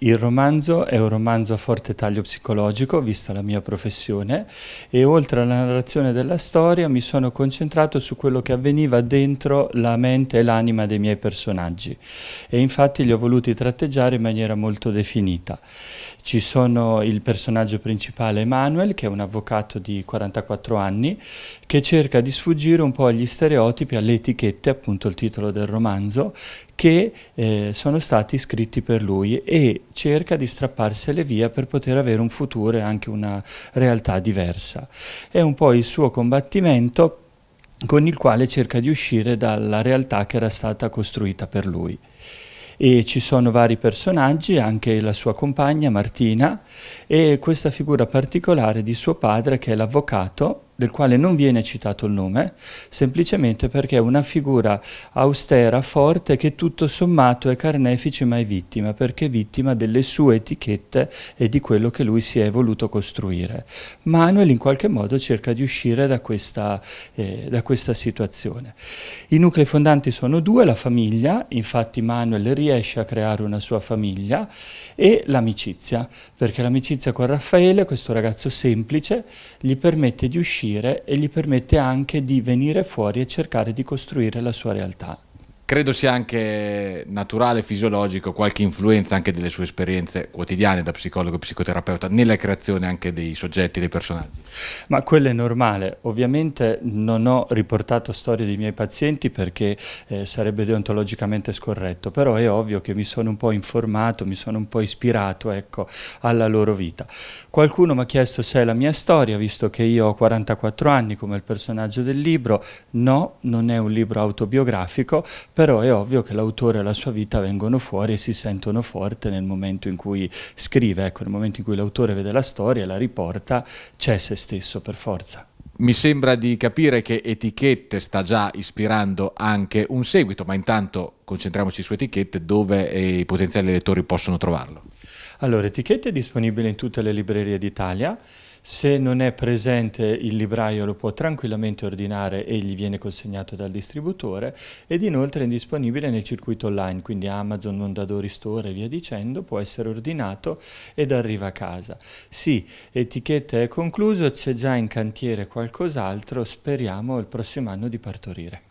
Il romanzo è un romanzo a forte taglio psicologico, vista la mia professione, e oltre alla narrazione della storia mi sono concentrato su quello che avveniva dentro la mente e l'anima dei miei personaggi e infatti li ho voluti tratteggiare in maniera molto definita. Ci sono il personaggio principale Emanuel, che è un avvocato di 44 anni, che cerca di sfuggire un po' agli stereotipi, alle etichette, appunto il titolo del romanzo, che eh, sono stati scritti per lui e cerca di strapparsele via per poter avere un futuro e anche una realtà diversa. È un po' il suo combattimento con il quale cerca di uscire dalla realtà che era stata costruita per lui e ci sono vari personaggi, anche la sua compagna Martina e questa figura particolare di suo padre che è l'avvocato del quale non viene citato il nome, semplicemente perché è una figura austera, forte, che tutto sommato è carnefice ma è vittima, perché è vittima delle sue etichette e di quello che lui si è voluto costruire. Manuel in qualche modo cerca di uscire da questa, eh, da questa situazione. I nuclei fondanti sono due, la famiglia, infatti Manuel riesce a creare una sua famiglia, e l'amicizia, perché l'amicizia con Raffaele, questo ragazzo semplice, gli permette di uscire uscire e gli permette anche di venire fuori e cercare di costruire la sua realtà credo sia anche naturale, fisiologico, qualche influenza anche delle sue esperienze quotidiane da psicologo e psicoterapeuta nella creazione anche dei soggetti, dei personaggi. Ma quello è normale. Ovviamente non ho riportato storie dei miei pazienti perché eh, sarebbe deontologicamente scorretto, però è ovvio che mi sono un po' informato, mi sono un po' ispirato ecco, alla loro vita. Qualcuno mi ha chiesto se è la mia storia, visto che io ho 44 anni come il personaggio del libro. No, non è un libro autobiografico però è ovvio che l'autore e la sua vita vengono fuori e si sentono forte nel momento in cui scrive, ecco, nel momento in cui l'autore vede la storia e la riporta, c'è se stesso per forza. Mi sembra di capire che Etichette sta già ispirando anche un seguito, ma intanto concentriamoci su Etichette, dove i potenziali lettori possono trovarlo. Allora, Etichette è disponibile in tutte le librerie d'Italia se non è presente il libraio lo può tranquillamente ordinare e gli viene consegnato dal distributore ed inoltre è disponibile nel circuito online, quindi Amazon, Mondadori Store e via dicendo, può essere ordinato ed arriva a casa. Sì, etichetta è concluso, c'è già in cantiere qualcos'altro, speriamo il prossimo anno di partorire.